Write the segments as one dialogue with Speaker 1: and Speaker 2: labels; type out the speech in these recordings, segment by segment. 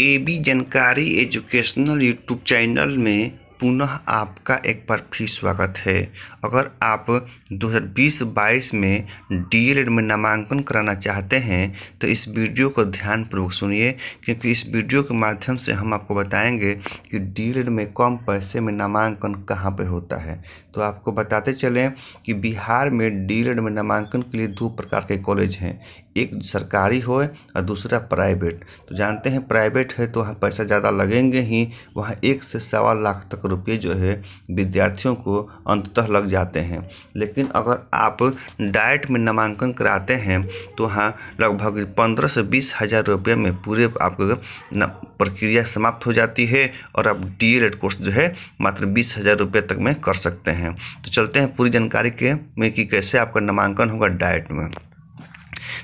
Speaker 1: ए B जानकारी educational YouTube channel में पुनः आपका एक बार फिर स्वागत है अगर आप 2020-22 में डीएलएड e में नामांकन कराना चाहते हैं तो इस वीडियो को ध्यानपूर्वक सुनिए क्योंकि इस वीडियो के माध्यम से हम आपको बताएंगे कि डीएलएड e में कम पैसे में नामांकन कहाँ पे होता है तो आपको बताते चलें कि बिहार में डीएलएड e में नामांकन के लिए दो प्रकार के कॉलेज हैं एक सरकारी हो और दूसरा प्राइवेट तो जानते हैं प्राइवेट है तो वहाँ पैसा ज़्यादा लगेंगे ही वहाँ एक से सवा लाख तक रुपये जो है विद्यार्थियों को अंततः लग जाते हैं लेकिन अगर आप डाइट में नामांकन कराते हैं तो हाँ लगभग पंद्रह से बीस हज़ार रुपये में पूरे आपको प्रक्रिया समाप्त हो जाती है और आप डी एल कोर्स जो है मात्र बीस हज़ार रुपये तक में कर सकते हैं तो चलते हैं पूरी जानकारी के में कि कैसे आपका नामांकन होगा डाइट में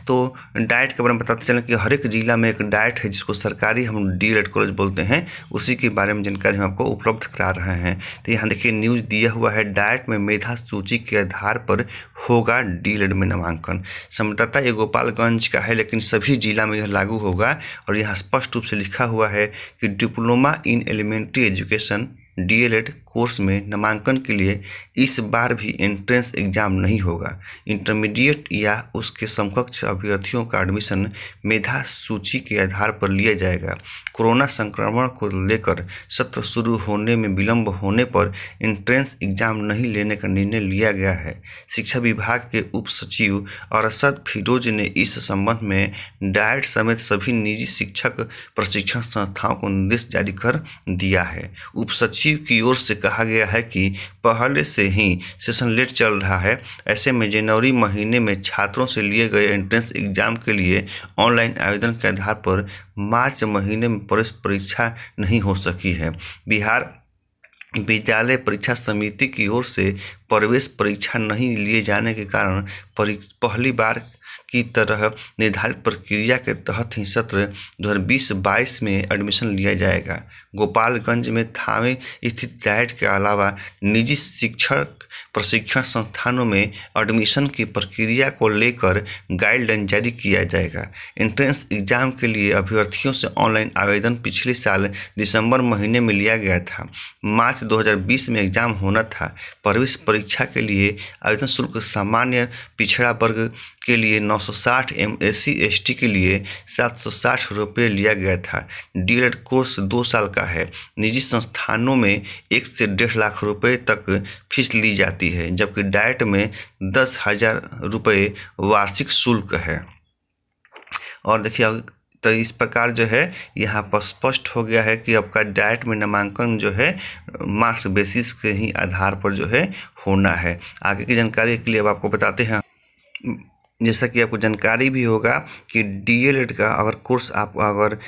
Speaker 1: तो डाइट के बारे में बताते चलें कि हर एक जिला में एक डाइट है जिसको सरकारी हम डी रेड कॉलेज बोलते हैं उसी के बारे में जानकारी हम आपको उपलब्ध करा रहे हैं तो यहाँ देखिए न्यूज़ दिया हुआ है डाइट में मेधा सूची के आधार पर होगा डी रेड में नामांकन संवाददाता ये गोपालगंज का है लेकिन सभी जिला में यह लागू होगा और यहाँ स्पष्ट रूप से लिखा हुआ है कि diploma in elementary education Ed course में नामांकन के लिए इस बार भी एंट्रेंस एग्जाम नहीं होगा इंटरमीडिएट या उसके समकक्ष अभ्यर्थियों का एडमिशन मेधा सूची के आधार पर लिया जाएगा कोरोना संक्रमण को लेकर सत्र शुरू होने में विलंब होने पर एंट्रेंस एग्जाम नहीं लेने का निर्णय लिया गया है शिक्षा विभाग के उप सचिव अरसद फिरोज ने इस संबंध में डायट समेत सभी निजी शिक्षक प्रशिक्षण संस्थाओं को निर्देश जारी कर दिया है उप सचिव की ओर से कहा गया है कि पहले से ही सेशन लेट चल रहा है ऐसे में जनवरी महीने में छात्रों से लिए गए एंट्रेंस एग्जाम के लिए ऑनलाइन आवेदन के आधार पर मार्च महीने में प्रवेश परीक्षा नहीं हो सकी है बिहार विद्यालय परीक्षा समिति की ओर से प्रवेश परीक्षा नहीं लिए जाने के कारण पहली बार की तरह निर्धारित प्रक्रिया के तहत ही सत्र दो हज़ार बीस बाईस में एडमिशन लिया जाएगा गोपालगंज में थावे स्थित डाइट के अलावा निजी शिक्षक प्रशिक्षण संस्थानों में एडमिशन की प्रक्रिया को लेकर गाइडलाइन जारी किया जाएगा एंट्रेंस एग्जाम के लिए अभ्यर्थियों से ऑनलाइन आवेदन पिछले साल दिसंबर महीने में लिया गया था मार्च दो में एग्जाम होना था प्रवेश परीक्षा परीक्षा के लिए आवेदन शुल्क सामान्य पिछड़ा वर्ग के लिए 960 एम एस सी के लिए 760 रुपये लिया गया था डीएलएड कोर्स दो साल का है निजी संस्थानों में एक से डेढ़ लाख रुपए तक फीस ली जाती है जबकि डाइट में दस हज़ार रुपये वार्षिक शुल्क है और देखिए तो इस प्रकार जो है यहाँ पर स्पष्ट हो गया है कि आपका डाइट में नामांकन जो है मार्क्स बेसिस के ही आधार पर जो है होना है आगे की जानकारी के लिए अब आपको बताते हैं जैसा कि आपको जानकारी भी होगा कि डी का अगर कोर्स आप अगर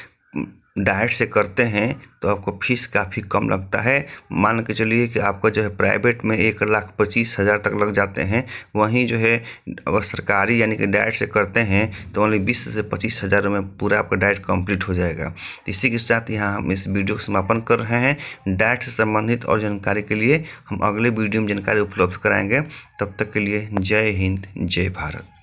Speaker 1: डाइट से करते हैं तो आपको फीस काफ़ी कम लगता है मान के चलिए कि आपका जो है प्राइवेट में एक लाख पच्चीस हज़ार तक लग जाते हैं वहीं जो है अगर सरकारी यानी कि डाइट से करते हैं तो ओनली बीस से पच्चीस हज़ार में पूरा आपका डाइट कंप्लीट हो जाएगा इसी के साथ यहाँ हम इस वीडियो का समापन कर रहे हैं डाइट से संबंधित और जानकारी के लिए हम अगले वीडियो में जानकारी उपलब्ध कराएँगे तब तक के लिए जय हिंद जय भारत